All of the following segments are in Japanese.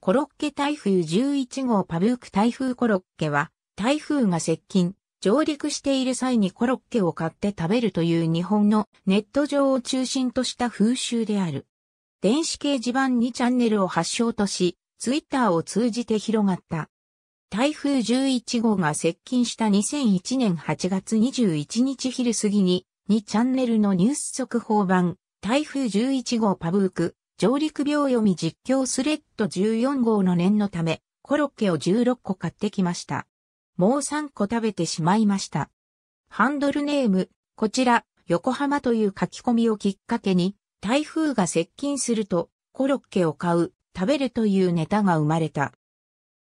コロッケ台風11号パブーク台風コロッケは、台風が接近、上陸している際にコロッケを買って食べるという日本のネット上を中心とした風習である。電子掲示板にチャンネルを発祥とし、ツイッターを通じて広がった。台風11号が接近した2001年8月21日昼過ぎに、2チャンネルのニュース速報版、台風11号パブーク、上陸秒読み実況スレッド14号の念のため、コロッケを16個買ってきました。もう3個食べてしまいました。ハンドルネーム、こちら、横浜という書き込みをきっかけに、台風が接近すると、コロッケを買う、食べるというネタが生まれた。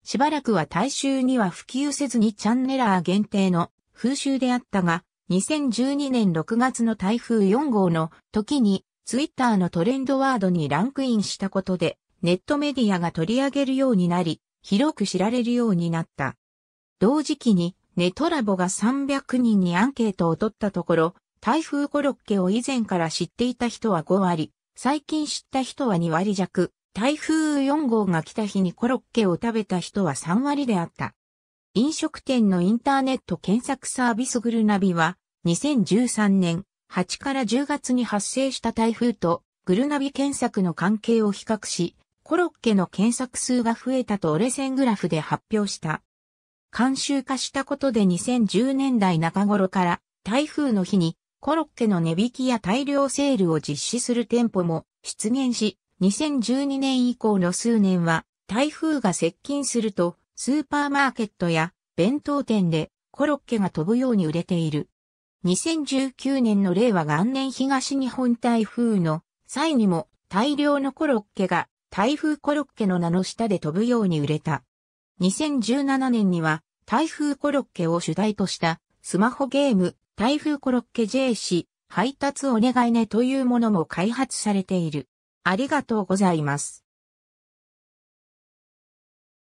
しばらくは大衆には普及せずにチャンネラー限定の風習であったが、2012年6月の台風4号の時にツイッターのトレンドワードにランクインしたことで、ネットメディアが取り上げるようになり、広く知られるようになった。同時期に、ネトラボが300人にアンケートを取ったところ、台風コロッケを以前から知っていた人は5割、最近知った人は2割弱、台風4号が来た日にコロッケを食べた人は3割であった。飲食店のインターネット検索サービスグルナビは、2013年、8から10月に発生した台風とグルナビ検索の関係を比較し、コロッケの検索数が増えたと折れ線グラフで発表した。慣習化したことで2010年代中頃から台風の日にコロッケの値引きや大量セールを実施する店舗も出現し、2012年以降の数年は台風が接近するとスーパーマーケットや弁当店でコロッケが飛ぶように売れている。2019年の令和元年東日本台風の際にも大量のコロッケが台風コロッケの名の下で飛ぶように売れた。2017年には台風コロッケを主題としたスマホゲーム台風コロッケ J 氏配達お願いねというものも開発されている。ありがとうございます。